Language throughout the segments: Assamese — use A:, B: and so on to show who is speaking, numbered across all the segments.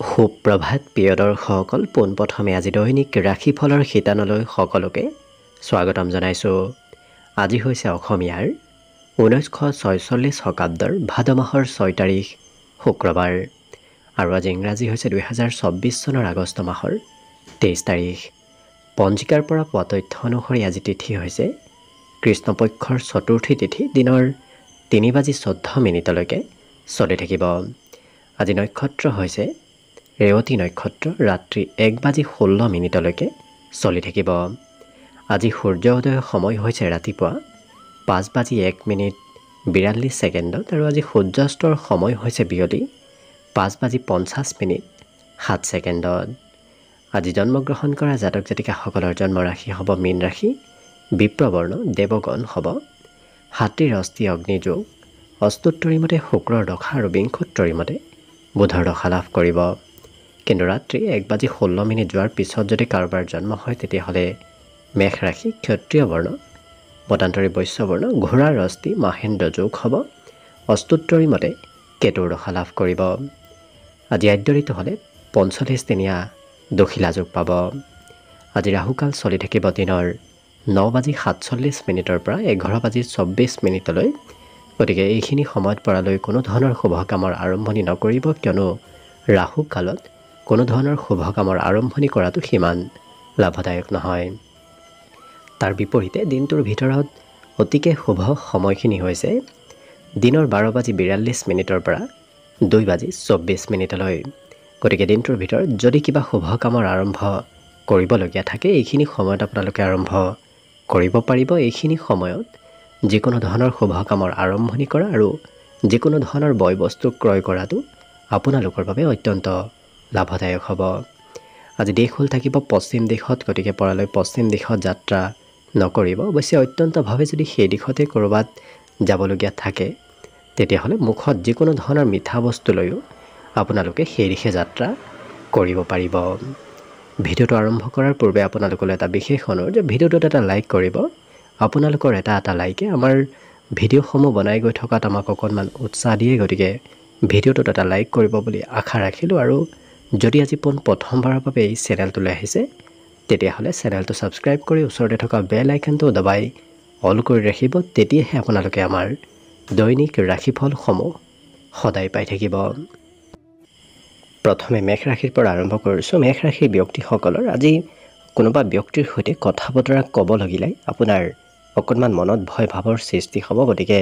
A: সুপ্ৰভাত প্ৰিয় দৰ্শকসকল পোনপ্ৰথমে আজি দৈনিক ৰাশিফলৰ শিতানলৈ সকলোকে স্বাগতম জনাইছোঁ আজি হৈছে অসমীয়াৰ ঊনৈছশ ছয়চল্লিছ শতাব্দৰ ভাদ মাহৰ ছয় তাৰিখ শুক্ৰবাৰ আৰু আজি ইংৰাজী হৈছে দুহেজাৰ চৌব্বিছ চনৰ আগষ্ট মাহৰ তেইছ তাৰিখ পঞ্জিকাৰ পৰা পোৱা তথ্য অনুসৰি আজি তিথি হৈছে কৃষ্ণপক্ষৰ চতুৰ্থী তিথি দিনৰ তিনি বাজি চৈধ্য মিনিটলৈকে চলি থাকিব আজি নক্ষত্ৰ হৈছে ৰেৱতী নক্ষত্ৰ ৰাত্ৰি এক বাজি ষোল্ল মিনিটলৈকে চলি থাকিব আজি সূৰ্য উদয়ৰ সময় হৈছে ৰাতিপুৱা পাঁচ বাজি এক মিনিট বিৰাল্লিছ ছেকেণ্ডত আৰু আজি সূৰ্যাস্তৰ সময় হৈছে বিয়লি পাঁচ বাজি পঞ্চাছ মিনিট সাত ছেকেণ্ডত আজি জন্মগ্ৰহণ কৰা জাতক জাতিকাসকলৰ জন্ম ৰাশি হ'ব মীন ৰাশি বিপ্ৰবৰ্ণ দেৱগণ হ'ব হাতীৰ অস্থি অগ্নিযোগ অষ্টোত্তৰীমতে শুক্ৰৰ দশা আৰু বিংশোত্তৰীমতে বুধৰ দশা লাভ কৰিব কিন্তু ৰাতি এক বাজি ষোল্ল মিনিট যোৱাৰ পিছত যদি কাৰোবাৰ জন্ম হয় তেতিয়াহ'লে মেঘ ৰাশি ক্ষত্ৰিয় বৰ্ণ বদান্তৰী বৈশ্যবৰ্ণ ঘোঁৰাৰ ৰস্তি মাহেন্দ্ৰ যোগ হ'ব অস্তোত্তৰী মতে কেতুৰ দশা লাভ কৰিব আজি আদ্যৰিত হ'লে পঞ্চল্লিছ দিনীয়া দোষিলা যোগ পাব আজি ৰাহুকাল চলি থাকিব দিনৰ ন বাজি সাতচল্লিছ মিনিটৰ পৰা এঘাৰ বাজি চৌব্বিছ মিনিটলৈ গতিকে এইখিনি সময়ত পৰালৈ কোনো ধৰণৰ শুভকামৰ আৰম্ভণি নকৰিব কিয়নো ৰাহুকালত কোনো ধৰণৰ শুভ কামৰ আৰম্ভণি কৰাটো সিমান লাভদায়ক নহয় তাৰ বিপৰীতে দিনটোৰ ভিতৰত অতিকে শুভ সময়খিনি হৈছে দিনৰ বাৰ বাজি বিৰাল্লিছ মিনিটৰ পৰা দুই বাজি চৌব্বিছ মিনিটলৈ গতিকে দিনটোৰ ভিতৰত যদি কিবা শুভ কামৰ আৰম্ভ কৰিবলগীয়া থাকে এইখিনি সময়ত আপোনালোকে আৰম্ভ কৰিব পাৰিব এইখিনি সময়ত যিকোনো ধৰণৰ শুভ কামৰ আৰম্ভণি কৰা আৰু যিকোনো ধৰণৰ বয় বস্তু ক্ৰয় কৰাটো আপোনালোকৰ বাবে অত্যন্ত লাভদায়ক হ'ব আজি দেশ হ'ল থাকিব পশ্চিম দিশত গতিকে পৰালৈ পশ্চিম দিশত যাত্ৰা নকৰিব অৱশ্যে অত্যন্তভাৱে যদি সেই দিশতে ক'ৰবাত যাবলগীয়া থাকে তেতিয়াহ'লে মুখত যিকোনো ধৰণৰ মিঠা বস্তু লৈও আপোনালোকে সেই দিশে যাত্ৰা কৰিব পাৰিব ভিডিঅ'টো আৰম্ভ কৰাৰ পূৰ্বে আপোনালোকলৈ এটা বিশেষ অনুৰোধ যে ভিডিঅ'টোত এটা লাইক কৰিব আপোনালোকৰ এটা এটা লাইকে আমাৰ ভিডিঅ'সমূহ বনাই গৈ থকাত আমাক অকণমান উৎসাহ দিয়ে গতিকে ভিডিঅ'টোত এটা লাইক কৰিব বুলি আশা ৰাখিলোঁ আৰু যদি আজি পোন প্ৰথমবাৰৰ বাবে এই চেনেলটোলৈ আহিছে তেতিয়াহ'লে চেনেলটো ছাবস্ক্ৰাইব কৰি ওচৰতে থকা বেল আইকনটো দবাই অল কৰি ৰাখিব তেতিয়াহে আপোনালোকে আমাৰ দৈনিক ৰাশিফলসমূহ সদায় পাই থাকিব প্ৰথমে মেঘ ৰাশিৰ পৰা আৰম্ভ কৰিছোঁ মেঘ ৰাশিৰ ব্যক্তিসকলৰ আজি কোনোবা ব্যক্তিৰ সৈতে কথা বতৰা ক'ব লাগিলে আপোনাৰ অকণমান মনত ভয় ভাৱৰ সৃষ্টি হ'ব গতিকে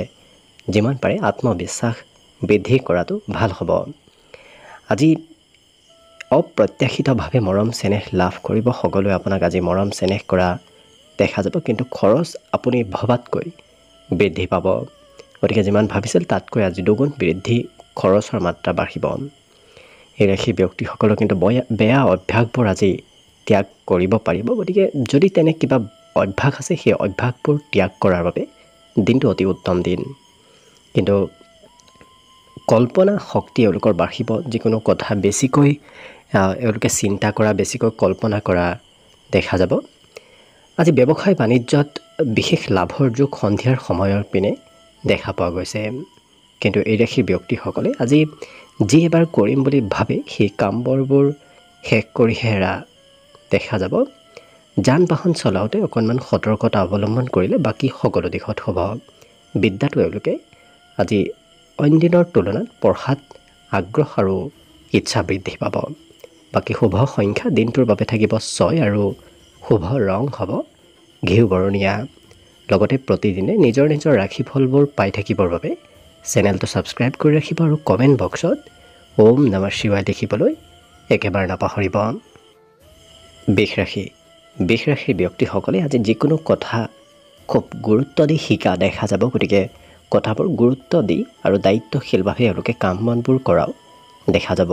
A: যিমান পাৰে আত্মবিশ্বাস বৃদ্ধি কৰাটো ভাল হ'ব আজি অপ্ৰত্যাশিতভাৱে মৰম চেনেহ লাভ কৰিব সকলোৱে আপোনাক আজি মৰম চেনেহ কৰা দেখা যাব কিন্তু খৰচ আপুনি ভবাতকৈ বৃদ্ধি পাব গতিকে যিমান ভাবিছিল তাতকৈ আজি দুগুণ বৃদ্ধি খৰচৰ মাত্ৰা বাঢ়িব এই ৰাশি ব্যক্তিসকলৰ কিন্তু বয়া বেয়া অভ্যাসবোৰ আজি ত্যাগ কৰিব পাৰিব গতিকে যদি তেনে কিবা অভ্যাস আছে সেই অভ্যাসবোৰ ত্যাগ কৰাৰ বাবে দিনটো অতি উত্তম দিন কিন্তু কল্পনা শক্তি এওঁলোকৰ বাঢ়িব যিকোনো কথা বেছিকৈ এওঁলোকে চিন্তা কৰা বেছিকৈ কল্পনা কৰা দেখা যাব আজি ব্যৱসায় বাণিজ্যত বিশেষ লাভৰ যুগ সন্ধিয়াৰ সময়ৰ পিনে দেখা পোৱা গৈছে কিন্তু এই ৰাশিৰ ব্যক্তিসকলে আজি যি এবাৰ কৰিম বুলি ভাবে সেই কামবোৰবোৰ শেষ কৰি হেৰা দেখা যাব যান বাহন চলাওঁতে অকণমান সতৰ্কতা অৱলম্বন কৰিলে বাকী সকলো দিশত হ'ব বিদ্যাটো এওঁলোকে আজি অন্য দিনৰ তুলনাত পঢ়াত আগ্ৰহ আৰু ইচ্ছা বৃদ্ধি পাব বাকী শুভ সংখ্যা দিনটোৰ বাবে থাকিব ছয় আৰু শুভ ৰং হ'ব ঘিউ বৰণীয়া লগতে প্ৰতিদিনে নিজৰ নিজৰ ৰাশিফলবোৰ পাই থাকিবৰ বাবে চেনেলটো ছাবস্ক্ৰাইব কৰি ৰাখিব আৰু কমেণ্ট বক্সত ওম নমঃ শিৱাই দেখিবলৈ একেবাৰে নাপাহৰিব বিষ ৰাশি বিষ ৰাশিৰ ব্যক্তিসকলে আজি যিকোনো কথা খুব গুৰুত্ব দি শিকা দেখা যাব গতিকে কথাবোৰ গুৰুত্ব দি আৰু দায়িত্বশীলভাৱে এওঁলোকে কাম বনবোৰ কৰাও দেখা যাব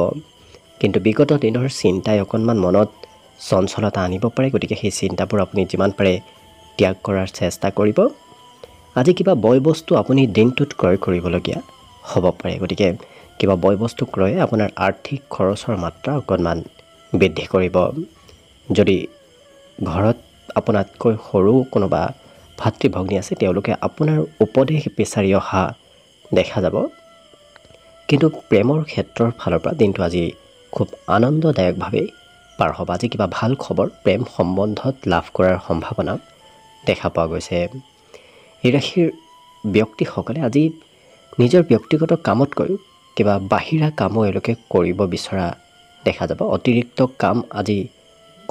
A: কিন্তু বিগত দিনৰ চিন্তাই অকণমান মনত চঞ্চলতা আনিব পাৰে গতিকে সেই চিন্তাবোৰ আপুনি যিমান পাৰে ত্যাগ কৰাৰ চেষ্টা কৰিব আজি কিবা বয় বস্তু আপুনি দিনটোত ক্ৰয় কৰিবলগীয়া হ'ব পাৰে গতিকে কিবা বয় বস্তু ক্ৰয়ে আপোনাৰ আৰ্থিক খৰচৰ মাত্ৰা অকণমান বৃদ্ধি কৰিব যদি ঘৰত আপোনাতকৈ সৰু কোনোবা ভাতৃ ভগ্নী আছে তেওঁলোকে আপোনাৰ উপদেশ বিচাৰি অহা দেখা যাব কিন্তু প্ৰেমৰ ক্ষেত্ৰৰ ফালৰ পৰা দিনটো আজি খুব আনন্দদায়কভাৱে পাৰ হ'ব আজি কিবা ভাল খবৰ প্ৰেম সম্বন্ধত লাভ কৰাৰ সম্ভাৱনা দেখা পোৱা গৈছে এই ৰাশিৰ ব্যক্তিসকলে আজি নিজৰ ব্যক্তিগত কামতকৈ কিবা বাহিৰা কামো এওঁলোকে কৰিব বিচৰা দেখা যাব অতিৰিক্ত কাম আজি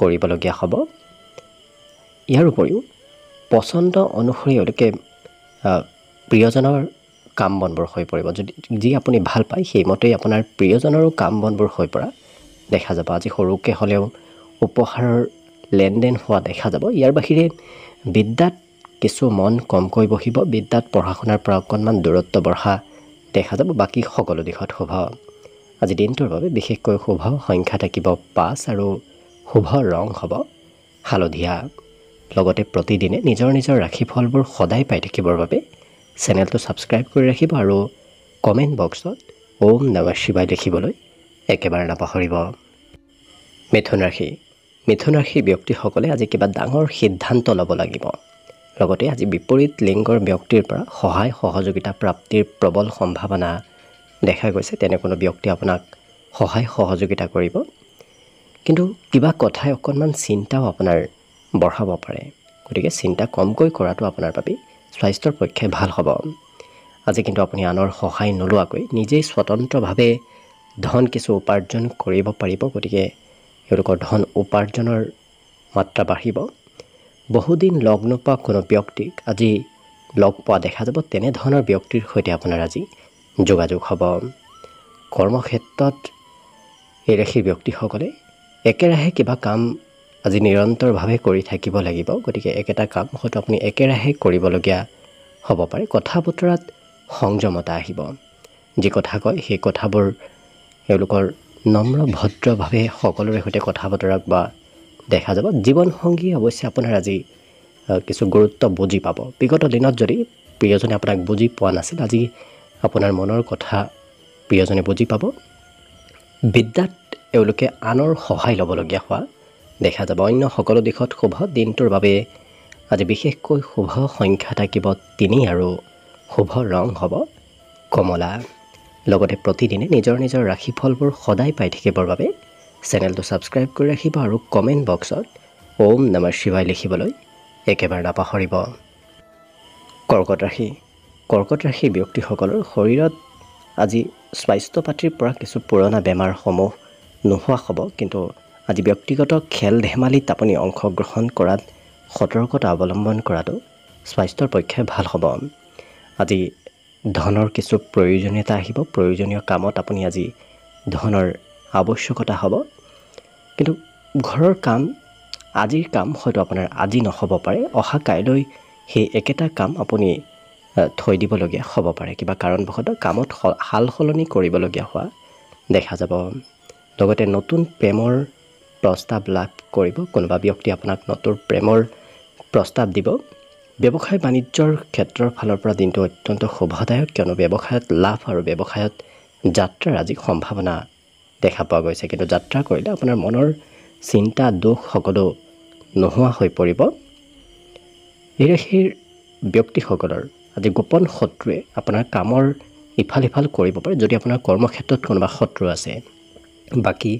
A: কৰিবলগীয়া হ'ব ইয়াৰ উপৰিও পচন্দ অনুসৰি এওঁলোকে প্ৰিয়জনৰ কাম বনবোৰ হৈ পৰিব যদি যি আপুনি ভাল পায় সেইমতেই আপোনাৰ প্ৰিয়জনৰো কাম বনবোৰ হৈ পৰা দেখা যাব আজি সৰুকৈ হ'লেও উপহাৰৰ লেনদেন হোৱা দেখা যাব ইয়াৰ বাহিৰে বিদ্যাত কিছু মন কমকৈ বহিব বিদ্যাত পঢ়া শুনাৰ পৰা অকণমান দূৰত্ব বঢ়া দেখা যাব বাকী সকলো দিশত শুভ আজি দিনটোৰ বাবে বিশেষকৈ শুভ সংখ্যা থাকিব পাঁচ আৰু শুভ ৰং হ'ব হালধীয়া লগতে প্ৰতিদিনে নিজৰ নিজৰ ৰাশিফলবোৰ সদায় পাই থাকিবৰ বাবে চেনেলটো ছাবস্ক্ৰাইব কৰি ৰাখিব আৰু কমেণ্ট বক্সত ওম নমঃ শিৱাই লিখিবলৈ একেবাৰে নাপাহৰিব মিথুন ৰাশি মিথুন ৰাশিৰ ব্যক্তিসকলে আজি কিবা ডাঙৰ সিদ্ধান্ত ল'ব লাগিব লগতে আজি বিপৰীত লিংগৰ ব্যক্তিৰ পৰা সহায় সহযোগিতা প্ৰাপ্তিৰ প্ৰবল সম্ভাৱনা দেখা গৈছে তেনে কোনো ব্যক্তি আপোনাক সহায় সহযোগিতা কৰিব কিন্তু কিবা কথাই অকণমান চিন্তাও আপোনাৰ বঢ়াব পাৰে গতিকে চিন্তা কমকৈ কৰাটো আপোনাৰ বাবেই স্বাস্থ্যৰ পক্ষে ভাল হ'ব আজি কিন্তু আপুনি আনৰ সহায় নোলোৱাকৈ নিজেই স্বতন্ত্ৰভাৱে ধন কিছু উপাৰ্জন কৰিব পাৰিব গতিকে এওঁলোকৰ ধন উপাৰ্জনৰ মাত্ৰা বাঢ়িব বহুদিন লগ নোপোৱা কোনো ব্যক্তিক আজি লগ পোৱা দেখা যাব তেনেধৰণৰ ব্যক্তিৰ সৈতে আপোনাৰ আজি যোগাযোগ হ'ব কৰ্মক্ষেত্ৰত এই ৰাশিৰ ব্যক্তিসকলে একেৰাহে কিবা কাম আজি নিৰন্তৰভাৱে কৰি থাকিব লাগিব গতিকে একেটা কাম হয়তো আপুনি একেৰাহে কৰিবলগীয়া হ'ব পাৰে কথা বতৰাত সংযমতা আহিব যি কথা কয় সেই কথাবোৰ এওঁলোকৰ নম্ৰ ভদ্ৰভাৱে সকলোৰে সৈতে কথা বতৰাক বা দেখা যাব জীৱনসংগী অৱশ্যে আপোনাৰ আজি কিছু গুৰুত্ব বুজি পাব বিগত দিনত যদি প্ৰিয়জনে আপোনাক বুজি পোৱা নাছিল আজি আপোনাৰ মনৰ কথা প্ৰিয়জনে বুজি পাব বিদ্যাত এওঁলোকে আনৰ সহায় ল'বলগীয়া হোৱা দেখা যাব অন্য সকলো দিশত শুভ দিনটোৰ বাবে আজি বিশেষকৈ শুভ সংখ্যা থাকিব তিনি আৰু শুভ ৰং হ'ব কমলা লগতে প্ৰতিদিনে নিজৰ নিজৰ ৰাশিফলবোৰ সদায় পাই থাকিবৰ বাবে চেনেলটো ছাবস্ক্ৰাইব কৰি ৰাখিব আৰু কমেণ্ট বক্সত ওম নমৰ শিৱাই লিখিবলৈ একেবাৰে নাপাহৰিব কৰ্কট ৰাশি কৰ্কট ৰাশিৰ ব্যক্তিসকলৰ শৰীৰত আজি স্বাস্থ্য পাতিৰ পৰা কিছু পুৰণা বেমাৰসমূহ নোহোৱা হ'ব কিন্তু আদি ব্যক্তিগত খেল ধেমালিত আপুনি অংশগ্ৰহণ কৰাত সতৰ্কতা অৱলম্বন কৰাটো স্বাস্থ্যৰ পক্ষে ভাল হ'ব আজি ধনৰ কিছু প্ৰয়োজনীয়তা আহিব প্ৰয়োজনীয় কামত আপুনি আজি ধনৰ আৱশ্যকতা হ'ব কিন্তু ঘৰৰ কাম আজিৰ কাম হয়তো আপোনাৰ আজি নহ'ব পাৰে অহা কাইলৈ সেই একেটা কাম আপুনি থৈ দিবলগীয়া হ'ব পাৰে কিবা কাৰণবশতঃ কামত সাল সলনি কৰিবলগীয়া হোৱা দেখা যাব লগতে নতুন প্ৰেমৰ প্ৰস্তাৱ লাভ কৰিব কোনোবা ব্যক্তি আপোনাক নতুন প্ৰেমৰ প্ৰস্তাৱ দিব ব্যৱসায় বাণিজ্যৰ ক্ষেত্ৰৰ ফালৰ পৰা দিনটো অত্যন্ত শুভদায়ক কিয়নো ব্যৱসায়ত লাভ আৰু ব্যৱসায়ত যাত্ৰাৰ আজি সম্ভাৱনা দেখা পোৱা গৈছে কিন্তু যাত্ৰা কৰিলে আপোনাৰ মনৰ চিন্তা দুখ সকলো নোহোৱা হৈ পৰিব এই ৰাশিৰ ব্যক্তিসকলৰ আজি গোপন শত্ৰুৱে আপোনাৰ কামৰ ইফাল সিফাল কৰিব পাৰে যদি আপোনাৰ কৰ্মক্ষেত্ৰত কোনোবা শত্ৰু আছে বাকী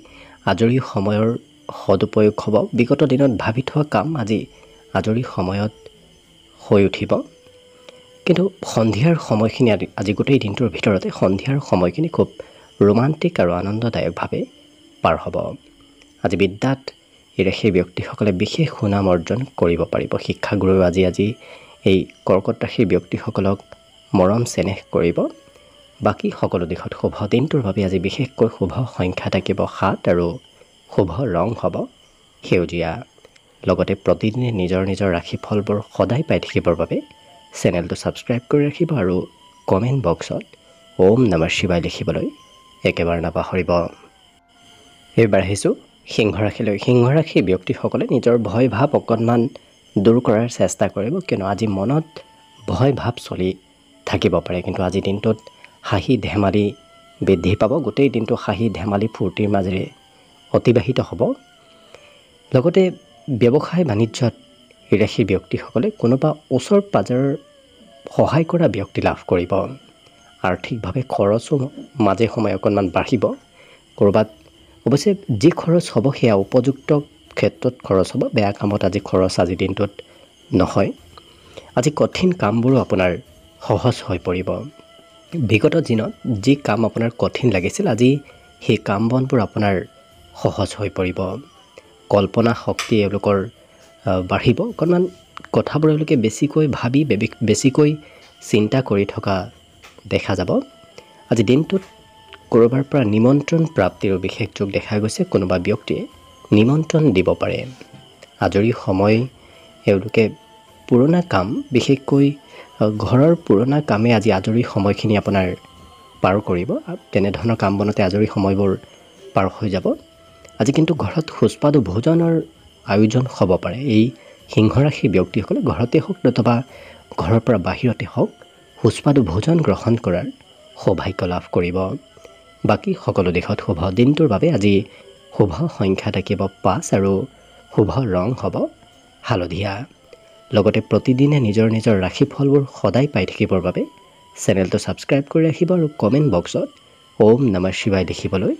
A: আজৰি সময়ৰ সদুপয়োগ হ'ব বিগত দিনত ভাবি থোৱা কাম আজি আজৰি সময়ত হৈ উঠিব কিন্তু সন্ধিয়াৰ সময়খিনি আদি আজি গোটেই দিনটোৰ ভিতৰতে সন্ধিয়াৰ সময়খিনি খুব ৰোমান্টিক আৰু আনন্দদায়কভাৱে পাৰ হ'ব আজি বিদ্যাত সেই ব্যক্তিসকলে বিশেষ সুনাম অৰ্জন কৰিব পাৰিব শিক্ষাগুৰুৱেও আজি আজি এই কৰ্কট ৰাশিৰ ব্যক্তিসকলক মৰম চেনেহ কৰিব বাকী সকলো দিশত শুভ দিনটোৰ বাবে আজি বিশেষকৈ শুভ সংখ্যা থাকিব সাত আৰু শুভ ৰং হ'ব সেউজীয়া লগতে প্ৰতিদিনে নিজৰ নিজৰ ৰাশি ফলবোৰ সদায় পাই থাকিবৰ বাবে চেনেলটো ছাবস্ক্ৰাইব কৰি ৰাখিব আৰু কমেণ্ট বক্সত ওম নমৰ শিৱাই লিখিবলৈ একেবাৰে নাপাহৰিব এইবাৰ আহিছোঁ সিংহ ৰাশিলৈ সিংহ ৰাশি ব্যক্তিসকলে নিজৰ ভয় ভাৱ অকণমান দূৰ কৰাৰ চেষ্টা কৰিব কিয়নো আজি মনত ভয় ভাৱ চলি থাকিব পাৰে কিন্তু আজি দিনটোত হাঁহি ধেমালি বৃদ্ধি পাব গোটেই দিনটো হাঁহি ধেমালি ফূৰ্তিৰ মাজেৰে অতিবাহিত হ'ব লগতে ব্যৱসায় বাণিজ্যত ৰাশি ব্যক্তিসকলে কোনোবা ওচৰ পাজৰ সহায় কৰা ব্যক্তি লাভ কৰিব আৰ্থিকভাৱে খৰচো মাজে সময়ে অকণমান বাঢ়িব ক'ৰবাত অৱশ্যে যি খৰচ হ'ব সেয়া উপযুক্ত ক্ষেত্ৰত খৰচ হ'ব বেয়া কামত আজি খৰচ আজিৰ দিনটোত নহয় আজি কঠিন কামবোৰো আপোনাৰ সহজ হৈ পৰিব বিগত দিনত যি কাম আপোনাৰ কঠিন লাগিছিল আজি সেই কাম বনবোৰ আপোনাৰ সহজ হৈ পৰিব কল্পনা শক্তি এওঁলোকৰ বাঢ়িব অকণমান কথাবোৰ এওঁলোকে বেছিকৈ ভাবি বেছিকৈ চিন্তা কৰি থকা দেখা যাব আজি দিনটোত ক'ৰবাৰ পৰা নিমন্ত্ৰণ প্ৰাপ্তিৰো বিশেষ যোগ দেখা গৈছে কোনোবা ব্যক্তিয়ে নিমন্ত্ৰণ দিব পাৰে আজৰি সময় এওঁলোকে পুৰণা কাম বিশেষকৈ ঘৰৰ পুৰণা কামে আজি আজৰি সময়খিনি আপোনাৰ পাৰ কৰিব তেনেধৰণৰ কাম বনতে আজৰি সময়বোৰ পাৰ হৈ যাব আজি কিন্তু ঘৰত সুস্বাদু ভোজনৰ আয়োজন হ'ব পাৰে এই সিংহৰাশি ব্যক্তিসকলে ঘৰতে হওক নতুবা ঘৰৰ পৰা বাহিৰতে হওক সুস্বাদু ভোজন গ্ৰহণ কৰাৰ সৌভাগ্য লাভ কৰিব বাকী সকলো দিশত শুভ দিনটোৰ বাবে আজি শুভ সংখ্যা থাকিব পাঁচ আৰু শুভ ৰং হ'ব হালধীয়া লগতে প্ৰতিদিনে নিজৰ নিজৰ ৰাশি ফলবোৰ সদায় পাই থাকিবৰ বাবে চেনেলটো ছাবস্ক্ৰাইব কৰি ৰাখিব আৰু কমেণ্ট বক্সত ওম নমা শিৱাই দেখিবলৈ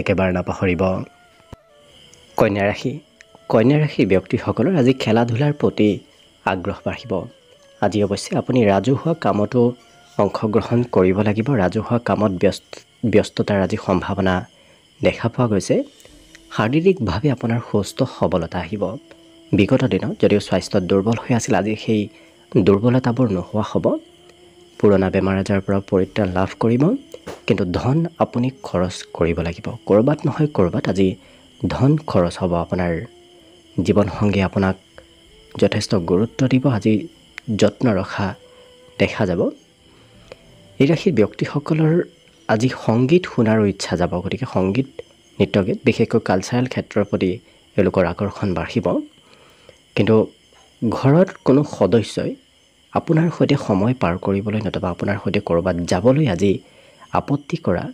A: একেবাৰে নাপাহৰিব কন্যা ৰাশি কন্যা ৰাশি ব্যক্তিসকলৰ আজি খেলা ধূলাৰ প্ৰতি আগ্ৰহ বাঢ়িব আজি অৱশ্যে আপুনি ৰাজহুৱা কামতো অংশগ্ৰহণ কৰিব লাগিব ৰাজহুৱা কামত ব্যস্ত ব্যস্ততাৰ আজি সম্ভাৱনা দেখা পোৱা গৈছে শাৰীৰিকভাৱে আপোনাৰ সুস্থ সবলতা আহিব বিগত দিনত যদিও স্বাস্থ্য দুৰ্বল হৈ আছিল আজি সেই দুৰ্বলতাবোৰ নোহোৱা হ'ব পুৰণা বেমাৰ আজাৰৰ পৰা পৰিত্ৰাণ লাভ কৰিব কিন্তু ধন আপুনি খৰচ কৰিব লাগিব ক'ৰবাত নহয় ক'ৰবাত আজি ধন খৰচ হ'ব আপোনাৰ জীৱনসংগীয়ে আপোনাক যথেষ্ট গুৰুত্ব দিব আজি যত্ন ৰখা দেখা যাব এই ৰাশিৰ ব্যক্তিসকলৰ আজি সংগীত শুনাৰো ইচ্ছা যাব গতিকে সংগীত নৃত্য গীত বিশেষকৈ কালচাৰেল ক্ষেত্ৰৰ প্ৰতি এওঁলোকৰ আকৰ্ষণ বাঢ়িব কিন্তু ঘৰত কোনো সদস্যই আপোনাৰ সৈতে সময় পাৰ কৰিবলৈ নতুবা আপোনাৰ সৈতে ক'ৰবাত যাবলৈ আজি আপত্তি কৰা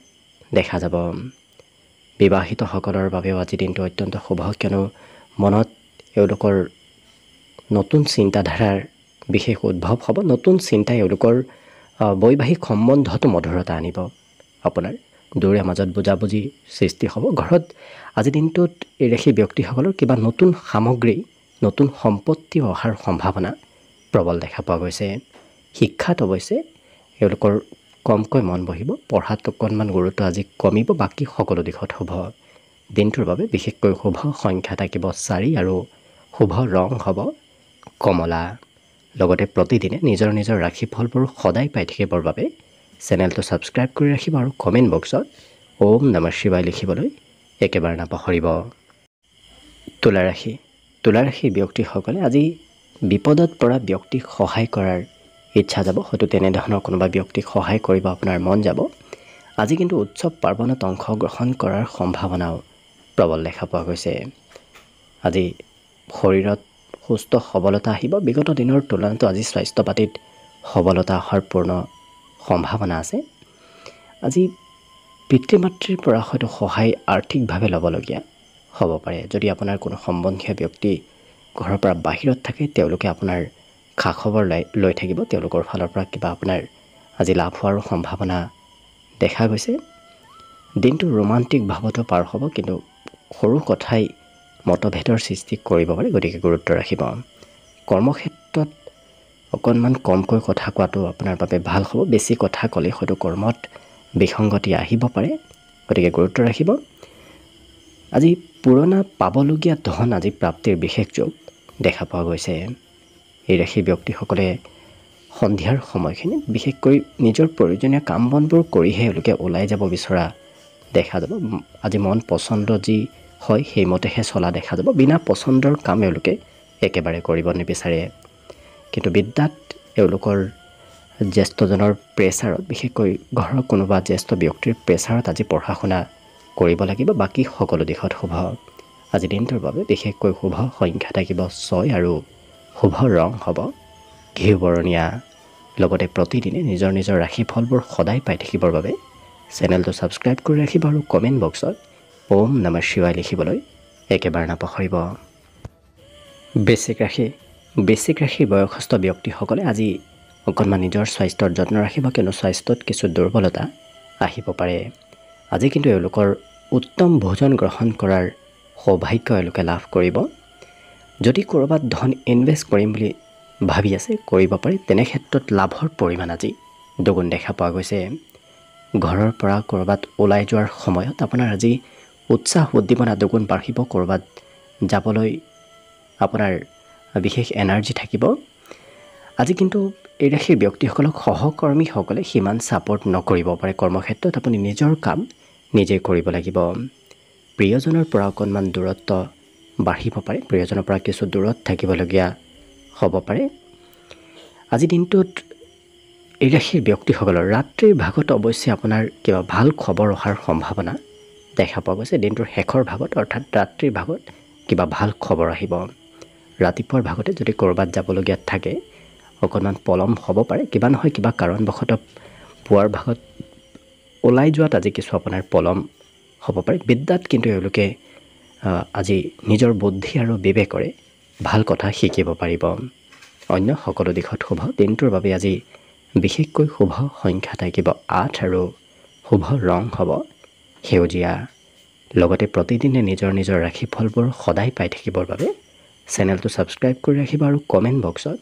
A: দেখা যাব বিবাহিতসকলৰ বাবেও আজি দিনটো অত্যন্ত শুভ কিয়নো মনত এওঁলোকৰ নতুন চিন্তাধাৰাৰ বিশেষ উদ্ভৱ হ'ব নতুন চিন্তাই এওঁলোকৰ বৈবাহিক সম্বন্ধটো মধুৰতা আনিব আপোনাৰ দূৰে মাজত বুজাবুজিৰ সৃষ্টি হ'ব ঘৰত আজি দিনটোত এই ৰাশি ব্যক্তিসকলৰ কিবা নতুন সামগ্ৰী নতুন সম্পত্তি অহাৰ সম্ভাৱনা প্ৰবল দেখা পোৱা গৈছে শিক্ষাত অৱশ্যে এওঁলোকৰ কমকৈ মন বহিব পঢ়াত অকণমান গুৰুত্ব আজি কমিব বাকী সকলো দিশত শুভ দিনটোৰ বাবে বিশেষকৈ শুভ সংখ্যা থাকিব চাৰি আৰু শুভ ৰং হ'ব কমলা লগতে প্ৰতিদিনে নিজৰ নিজৰ ৰাশিফলবোৰ সদায় পাই থাকিবৰ বাবে চেনেলটো ছাবস্ক্ৰাইব কৰি ৰাখিব আৰু কমেণ্ট বক্সত ওম নম শিৱাই লিখিবলৈ একেবাৰে নাপাহৰিব তুলা ৰাখি তোলাৰ সেই ব্যক্তিসকলে আজি বিপদত পৰা ব্যক্তিক সহায় কৰাৰ ইচ্ছা যাব হয়তো তেনেধৰণৰ কোনোবা ব্যক্তিক সহায় কৰিব আপোনাৰ মন যাব আজি কিন্তু উৎসৱ পাৰ্বণত অংশগ্ৰহণ কৰাৰ সম্ভাৱনাও প্ৰবল দেখা পোৱা গৈছে আজি শৰীৰত সুস্থ সবলতা আহিব বিগত দিনৰ তুলনাতো আজি স্বাস্থ্য পাতিত সবলতা অহাৰ পূৰ্ণ সম্ভাৱনা আছে আজি পিতৃ মাতৃৰ পৰা হয়তো সহায় আৰ্থিকভাৱে ল'বলগীয়া হ'ব পাৰে যদি আপোনাৰ কোনো সম্বন্ধীয় ব্যক্তি ঘৰৰ পৰা বাহিৰত থাকে তেওঁলোকে আপোনাৰ খা খবৰ লৈ লৈ থাকিব তেওঁলোকৰ ফালৰ পৰা কিবা আপোনাৰ আজি লাভ হোৱাৰো সম্ভাৱনা দেখা গৈছে দিনটো ৰোমান্টিক ভাৱতো পাৰ হ'ব কিন্তু সৰু কথাই মতভেদৰ সৃষ্টি কৰিব পাৰে গতিকে গুৰুত্ব ৰাখিব কৰ্মক্ষেত্ৰত অকণমান কমকৈ কথা কোৱাটো আপোনাৰ বাবে ভাল হ'ব বেছি কথা ক'লে হয়তো কৰ্মত বিসংগতি আহিব পাৰে গতিকে গুৰুত্ব ৰাখিব আজি পুৰণা পাবলগীয়া ধন আজি প্ৰাপ্তিৰ বিশেষ যোগ দেখা পোৱা গৈছে এই ৰাশি ব্যক্তিসকলে সন্ধিয়াৰ সময়খিনিত বিশেষকৈ নিজৰ প্ৰয়োজনীয় কাম বনবোৰ কৰিহে এওঁলোকে ওলাই যাব বিচৰা দেখা যাব আজি মন পচন্দ যি হয় সেইমতেহে চলা দেখা যাব বিনা পচন্দৰ কাম এওঁলোকে একেবাৰে কৰিব নিবিচাৰে কিন্তু বিদ্যাত এওঁলোকৰ জ্যেষ্ঠজনৰ প্ৰেছাৰত বিশেষকৈ ঘৰৰ কোনোবা জ্যেষ্ঠ ব্যক্তিৰ প্ৰেছাৰত আজি পঢ়া শুনা কৰিব লাগিব বাকী সকলো দিশত শুভ আজি দিনটোৰ বাবে বিশেষকৈ শুভ সংখ্যা থাকিব ছয় আৰু শুভ ৰং হ'ব ঘিউ বৰণীয়া লগতে প্ৰতিদিনে নিজৰ নিজৰ ৰাশি ফলবোৰ সদায় পাই থাকিবৰ বাবে চেনেলটো ছাবস্ক্ৰাইব কৰি ৰাখিব আৰু কমেণ্ট বক্সত ওম নমৰ শিৱাই লিখিবলৈ একেবাৰে নাপাহৰিব বেছিক ৰাশি বেছিক ৰাশিৰ বয়সস্থ ব্যক্তিসকলে আজি অকণমান নিজৰ স্বাস্থ্যৰ যত্ন ৰাখিব কিয়নো স্বাস্থ্যত কিছু দুৰ্বলতা আহিব পাৰে আজি কিন্তু এওঁলোকৰ উত্তম ভোজন গ্ৰহণ কৰাৰ সৌভাগ্য এওঁলোকে লাভ কৰিব যদি ক'ৰবাত ধন ইনভেষ্ট কৰিম বুলি ভাবি আছে কৰিব পাৰি তেনে ক্ষেত্ৰত লাভৰ পৰিমাণ আজি দুগুণ দেখা পোৱা গৈছে ঘৰৰ পৰা ক'ৰবাত ওলাই যোৱাৰ সময়ত আপোনাৰ আজি উৎসাহ উদ্দীপনা দুগুণ বাঢ়িব ক'ৰবাত যাবলৈ আপোনাৰ বিশেষ এনাৰ্জি থাকিব আজি কিন্তু এই ৰাশিৰ ব্যক্তিসকলক সহকৰ্মীসকলে সিমান ছাপৰ্ট নকৰিব পাৰে কৰ্মক্ষেত্ৰত আপুনি নিজৰ কাম নিজে কৰিব লাগিব প্ৰিয়জনৰ পৰা অকণমান দূৰত্ব বাঢ়িব পাৰে প্ৰিয়জনৰ পৰা কিছু দূৰত থাকিবলগীয়া হ'ব পাৰে আজি দিনটোত এই ৰাশিৰ ব্যক্তিসকলৰ ৰাত্ৰিৰ ভাগত অৱশ্যে আপোনাৰ কিবা ভাল খবৰ অহাৰ সম্ভাৱনা দেখা পোৱা গৈছে দিনটোৰ শেষৰ ভাগত অৰ্থাৎ ৰাতিৰ ভাগত কিবা ভাল খবৰ আহিব ৰাতিপুৱাৰ ভাগতে যদি ক'ৰবাত যাবলগীয়া থাকে অকণমান পলম হ'ব পাৰে কিবা নহয় কিবা কাৰণবশতঃ পুৱাৰ ভাগত ওলাই যোৱাত আজি কিছু আপোনাৰ পলম হ'ব পাৰে বিদ্যাত কিন্তু এওঁলোকে আজি নিজৰ বুদ্ধি আৰু বিবেকৰে ভাল কথা শিকিব পাৰিব অন্য সকলো দিশত শুভ দিনটোৰ বাবে আজি বিশেষকৈ শুভ সংখ্যা থাকিব আঠ আৰু শুভ ৰং হ'ব সেউজীয়া লগতে প্ৰতিদিনে নিজৰ নিজৰ ৰাশিফলবোৰ সদায় পাই থাকিবৰ বাবে চেনেলটো ছাবস্ক্ৰাইব কৰি ৰাখিব আৰু কমেণ্ট বক্সত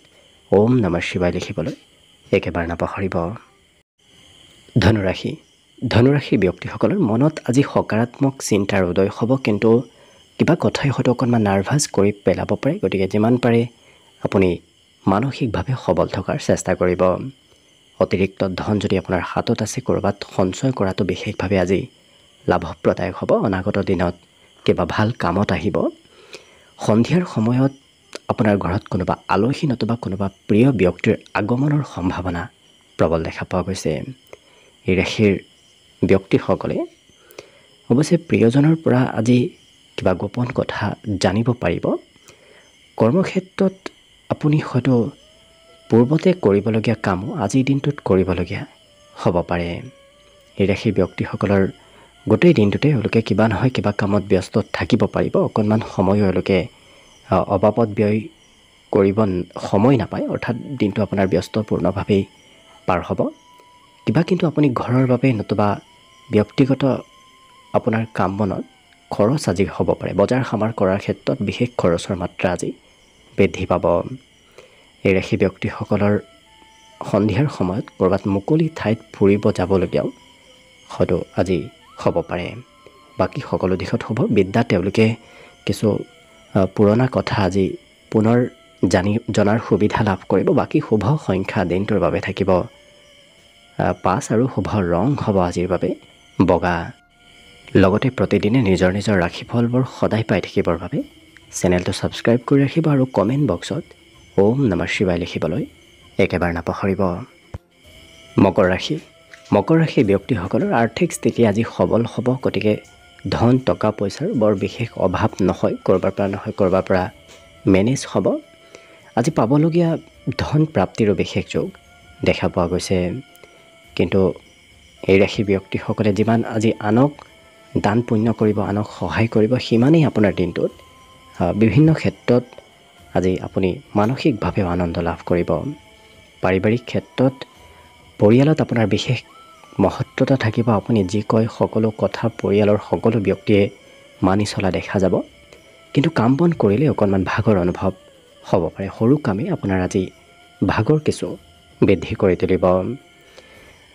A: ওম নমৰ শিৱাই লিখিবলৈ একেবাৰে নাপাহৰিব ধনুৰাশি ধনুৰাশি ব্যক্তিসকলৰ মনত আজি সকাৰাত্মক চিন্তাৰ উদয় হ'ব কিন্তু কিবা কথাই হয়তো অকণমান নাৰ্ভাছ কৰি পেলাব পাৰে গতিকে যিমান পাৰে আপুনি মানসিকভাৱে সবল থকাৰ চেষ্টা কৰিব অতিৰিক্ত ধন যদি আপোনাৰ হাতত আছে ক'ৰবাত সঞ্চয় কৰাটো বিশেষভাৱে আজি লাভপ্ৰদায়ক হ'ব অনাগত দিনত কিবা ভাল কামত আহিব সন্ধিয়াৰ সময়ত আপোনাৰ ঘৰত কোনোবা আলহী নতুবা কোনোবা প্ৰিয় ব্যক্তিৰ আগমনৰ সম্ভাৱনা প্ৰবল দেখা পোৱা গৈছে এই ৰাশিৰ ব্যক্তিসকলে অৱশ্যে প্ৰিয়জনৰ পৰা আজি কিবা গোপন কথা জানিব পাৰিব কৰ্মক্ষেত্ৰত আপুনি হয়তো পূৰ্বতে কৰিবলগীয়া কামো আজিৰ দিনটোত কৰিবলগীয়া হ'ব পাৰে এই ৰাশিৰ ব্যক্তিসকলৰ গোটেই দিনটোতে এওঁলোকে কিবা নহয় কিবা কামত ব্যস্ত থাকিব পাৰিব অকণমান সময়ো এওঁলোকে অবাবত ব্যয় কৰিব সময় নাপায় অৰ্থাৎ দিনটো আপোনাৰ ব্যস্তপূৰ্ণভাৱেই পাৰ হ'ব কিবা কিন্তু আপুনি ঘৰৰ বাবে নতুবা ব্যক্তিগত আপোনাৰ কাম বনত খৰচ আজি হ'ব পাৰে বজাৰ সামাৰ কৰাৰ ক্ষেত্ৰত বিশেষ খৰচৰ মাত্ৰা আজি বৃদ্ধি পাব এই ৰাশি ব্যক্তিসকলৰ সন্ধিয়াৰ সময়ত ক'ৰবাত মুকলি ঠাইত ফুৰিব যাবলগীয়াও হয়তো আজি হ'ব পাৰে বাকী সকলো দিশত হ'ব বিদ্যা তেওঁলোকে কিছু পুৰণা কথা আজি পুনৰ জানি জনাৰ সুবিধা লাভ কৰিব বাকী শুভ সংখ্যা দিনটোৰ বাবে থাকিব পাঁচ আৰু শুভ ৰং হ'ব আজিৰ বাবে বগা লগতে প্ৰতিদিনে নিজৰ নিজৰ ৰাশিফলবোৰ সদায় পাই থাকিবৰ বাবে চেনেলটো ছাবস্ক্ৰাইব কৰি ৰাখিব আৰু কমেণ্ট বক্সত ওম নমৰ শিৱাই লিখিবলৈ একেবাৰে নাপাহৰিব মকৰ ৰাশি মকৰ ৰাশি ব্যক্তিসকলৰ আৰ্থিক স্থিতি আজি সবল হ'ব গতিকে ধন টকা পইচাৰ বৰ বিশেষ অভাৱ নহয় ক'ৰবাৰ পৰা নহয় ক'ৰবাৰ পৰা মেনেজ হ'ব আজি পাবলগীয়া ধন প্ৰাপ্তিৰো বিশেষ যোগ দেখা পোৱা গৈছে কিন্তু এই ৰাশিৰ ব্যক্তিসকলে যিমান আজি আনক দান পুণ্য কৰিব আনক সহায় কৰিব সিমানেই আপোনাৰ দিনটোত বিভিন্ন ক্ষেত্ৰত আজি আপুনি মানসিকভাৱে আনন্দ লাভ কৰিব পাৰিবাৰিক ক্ষেত্ৰত পৰিয়ালত আপোনাৰ বিশেষ মহত্বতা থাকিব আপুনি যি কয় সকলো কথা পৰিয়ালৰ সকলো ব্যক্তিয়ে মানি চলা দেখা যাব কিন্তু কাম বন কৰিলে অকণমান ভাগৰ অনুভৱ হ'ব পাৰে সৰু কামেই আপোনাৰ আজি ভাগৰ কিছু বৃদ্ধি কৰি তুলিব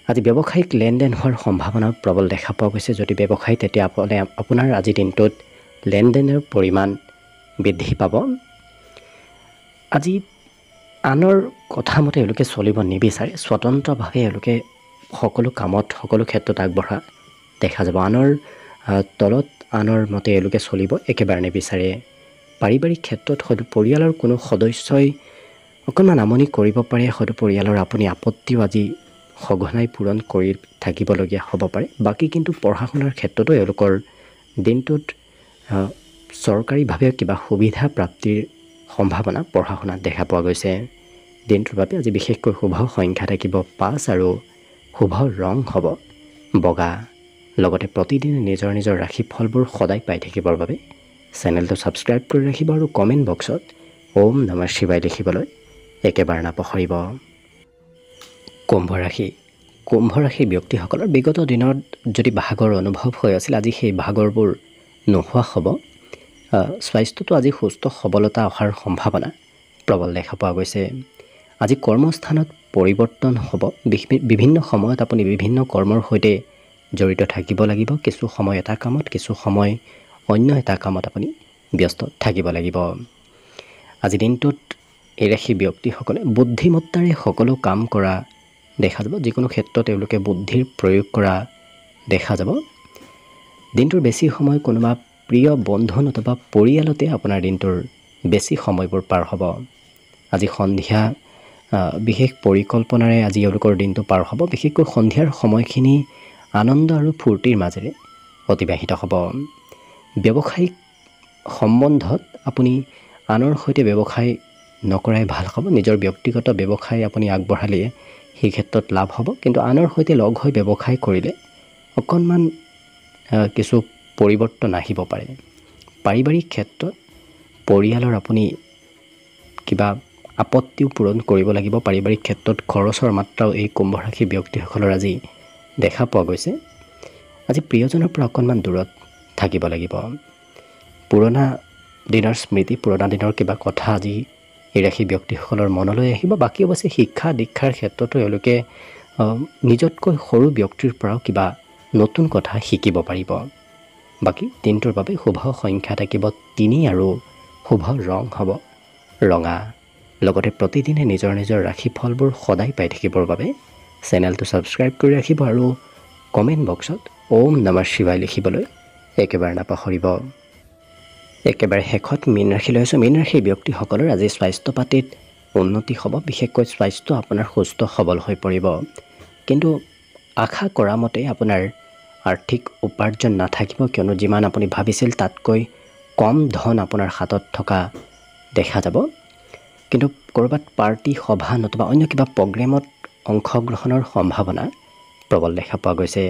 A: আজি ব্যৱসায়িক লেনদেন হোৱাৰ সম্ভাৱনা প্ৰবল দেখা পোৱা গৈছে যদি ব্যৱসায় তেতিয়া আপুনি আপোনাৰ আজিৰ দিনটোত লেনদেনৰ পৰিমাণ বৃদ্ধি পাব আজি আনৰ কথামতে এওঁলোকে চলিব নিবিচাৰে স্বতন্ত্ৰভাৱে এওঁলোকে সকলো কামত সকলো ক্ষেত্ৰত আগবঢ়া দেখা যাব আনৰ তলত আনৰ মতে এওঁলোকে চলিব একেবাৰে নিবিচাৰে পাৰিবাৰিক ক্ষেত্ৰত হয়তো পৰিয়ালৰ কোনো সদস্যই অকণমান আমনি কৰিব পাৰে হয়তো পৰিয়ালৰ আপুনি আপত্তিও আজি সঘনাই পূৰণ কৰি থাকিবলগীয়া হ'ব পাৰে বাকী কিন্তু পঢ়া শুনাৰ ক্ষেত্ৰতো এওঁলোকৰ দিনটোত চৰকাৰীভাৱে কিবা সুবিধা প্ৰাপ্তিৰ সম্ভাৱনা পঢ়া শুনাত দেখা পোৱা গৈছে দিনটোৰ বাবে আজি বিশেষকৈ শুভ সংখ্যা থাকিব পাঁচ আৰু শুভ ৰং হ'ব বগা লগতে প্ৰতিদিনে নিজৰ নিজৰ ৰাশি ফলবোৰ সদায় পাই থাকিবৰ বাবে চেনেলটো ছাবস্ক্ৰাইব কৰি ৰাখিব আৰু কমেণ্ট বক্সত ওম নমৰ শিৱাই লিখিবলৈ একেবাৰে নাপাহৰিব কুম্ভ ৰাশি কুম্ভ ৰাশিৰ ব্যক্তিসকলৰ বিগত দিনত যদি ভাগৰ অনুভৱ হৈ আছিল আজি সেই ভাগৰবোৰ নোহোৱা হ'ব স্বাস্থ্যটো আজি সুস্থ সবলতা অহাৰ সম্ভাৱনা প্ৰবল দেখা পোৱা গৈছে আজি কৰ্মস্থানত পৰিৱৰ্তন হ'ব বিভিন্ন সময়ত আপুনি বিভিন্ন কৰ্মৰ সৈতে জড়িত থাকিব লাগিব কিছু সময় এটা কামত কিছু সময় অন্য এটা কামত আপুনি ব্যস্ত থাকিব লাগিব আজি দিনটোত এই ৰাশি ব্যক্তিসকলে বুদ্ধিমত্তাৰে সকলো কাম কৰা দেখা যাব যিকোনো ক্ষেত্ৰত তেওঁলোকে বুদ্ধিৰ প্ৰয়োগ কৰা দেখা যাব দিনটোৰ বেছি সময় কোনোবা প্ৰিয় বন্ধন অথবা পৰিয়ালতে আপোনাৰ দিনটোৰ বেছি সময়বোৰ পাৰ হ'ব আজি সন্ধিয়া বিশেষ পৰিকল্পনাৰে আজি এওঁলোকৰ দিনটো পাৰ হ'ব বিশেষকৈ সন্ধিয়াৰ সময়খিনি আনন্দ আৰু ফূৰ্তিৰ মাজেৰে অতিবাহিত হ'ব ব্যৱসায়িক সম্বন্ধত আপুনি আনৰ সৈতে ব্যৱসায় নকৰাই ভাল হ'ব নিজৰ ব্যক্তিগত ব্যৱসায় আপুনি আগবঢ়ালে সেই ক্ষেত্ৰত লাভ হ'ব কিন্তু আনৰ সৈতে লগ হৈ ব্যৱসায় কৰিলে অকণমান কিছু পৰিৱৰ্তন আহিব পাৰে পাৰিবাৰিক ক্ষেত্ৰত পৰিয়ালৰ আপুনি কিবা আপত্তিও পূৰণ কৰিব লাগিব পাৰিবাৰিক ক্ষেত্ৰত খৰচৰ মাত্ৰাও এই কুম্ভৰাশি ব্যক্তিসকলৰ আজি দেখা পোৱা গৈছে আজি প্ৰিয়জনৰ পৰা অকণমান দূৰত থাকিব লাগিব পুৰণা দিনৰ স্মৃতি পুৰণা দিনৰ কিবা কথা আজি এই ৰাখি ব্যক্তিসকলৰ মনলৈ আহিব বাকী অৱশ্যে শিক্ষা দীক্ষাৰ ক্ষেত্ৰতো এওঁলোকে নিজতকৈ সৰু ব্যক্তিৰ পৰাও কিবা নতুন কথা শিকিব পাৰিব বাকী দিনটোৰ বাবে শুভ সংখ্যা থাকিব তিনি আৰু শুভ ৰং হ'ব ৰঙা লগতে প্ৰতিদিনে নিজৰ নিজৰ ৰাশি ফলবোৰ সদায় পাই থাকিবৰ বাবে চেনেলটো ছাবস্ক্ৰাইব কৰি ৰাখিব আৰু কমেণ্ট বক্সত ওম নমৰ শিৱাই লিখিবলৈ একেবাৰে নাপাহৰিব একেবাৰে শেষত মীন ৰাশি লৈছোঁ মীন ৰাশিৰ ব্যক্তিসকলৰ আজি স্বাস্থ্য পাতিত উন্নতি হ'ব বিশেষকৈ স্বাস্থ্য আপোনাৰ সুস্থ সবল হৈ পৰিব কিন্তু আশা কৰা মতে আপোনাৰ আৰ্থিক উপাৰ্জন নাথাকিব কিয়নো যিমান আপুনি ভাবিছিল তাতকৈ কম ধন আপোনাৰ হাতত থকা দেখা যাব কিন্তু ক'ৰবাত পাৰ্টি সভা নতুবা অন্য কিবা প্ৰগ্ৰেমত অংশগ্ৰহণৰ সম্ভাৱনা প্ৰবল দেখা পোৱা গৈছে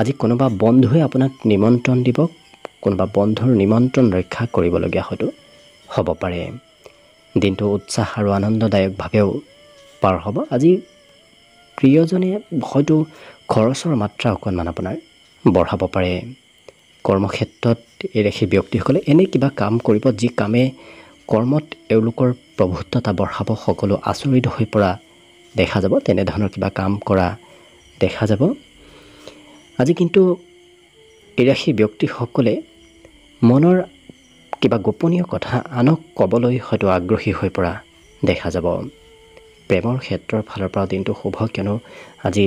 A: আজি কোনোবা বন্ধুৱে আপোনাক নিমন্ত্ৰণ দিব কোনোবা বন্ধুৰ নিমন্ত্ৰণ ৰক্ষা কৰিবলগীয়া হয়তো হ'ব পাৰে দিনটো উৎসাহ আৰু আনন্দদায়কভাৱেও পাৰ হ'ব আজি প্ৰিয়জনে হয়তো খৰচৰ মাত্ৰা অকণমান আপোনাৰ বঢ়াব পাৰে কৰ্মক্ষেত্ৰত এই সেই ব্যক্তিসকলে এনে কিবা কাম কৰিব যি কামে কৰ্মত এওঁলোকৰ প্ৰভুত্বতা বঢ়াব সকলো আচৰিত হৈ পৰা দেখা যাব তেনেধৰণৰ কিবা কাম কৰা দেখা যাব আজি কিন্তু এই ৰাশিৰ ব্যক্তিসকলে মনৰ কিবা গোপনীয় কথা আনক ক'বলৈ হয়তো আগ্ৰহী হৈ পৰা দেখা যাব প্ৰেমৰ ক্ষেত্ৰৰ ফালৰ পৰা দিনটো শুভ কিয়নো আজি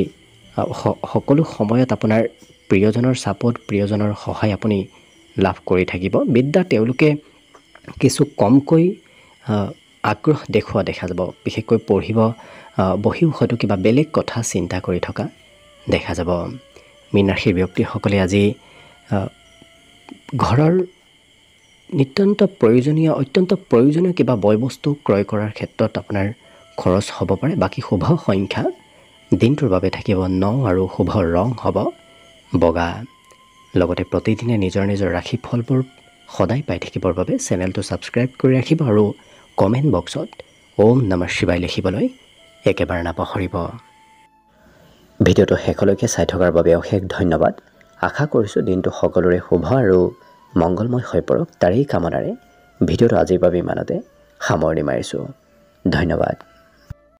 A: সকলো সময়ত আপোনাৰ প্ৰিয়জনৰ চাপত প্ৰিয়জনৰ সহায় আপুনি লাভ কৰি থাকিব বিদ্যা তেওঁলোকে কিছু কমকৈ আগ্ৰহ দেখুওৱা দেখা যাব বিশেষকৈ পঢ়িব বহিও হয়তো কিবা বেলেগ কথা চিন্তা কৰি থকা দেখা যাব মীনৰাশিৰ ব্যক্তিসকলে আজি ঘৰৰ নিতান্ত প্ৰয়োজনীয় অত্যন্ত প্ৰয়োজনীয় কিবা বয় বস্তু ক্ৰয় কৰাৰ ক্ষেত্ৰত আপোনাৰ খৰচ হ'ব পাৰে বাকী শুভ সংখ্যা দিনটোৰ বাবে থাকিব ন আৰু শুভ ৰং হ'ব বগা লগতে প্ৰতিদিনে নিজৰ নিজৰ ৰাশি ফলবোৰ সদায় পাই থাকিবৰ বাবে চেনেলটো ছাবস্ক্ৰাইব কৰি ৰাখিব আৰু কমেণ্ট বক্সত ওম নমৰ শিৱাই লিখিবলৈ একেবাৰে নাপাহৰিব ভিডিঅ'টো শেষলৈকে চাই থকাৰ বাবে অশেষ ধন্যবাদ আশা কৰিছোঁ দিনটো সকলোৰে শুভ আৰু মংগলময় হৈ পৰক তাৰেই কামনাৰে ভিডিঅ'টো আজিৰ বাবে ইমানতে সামৰণি মাৰিছোঁ ধন্যবাদ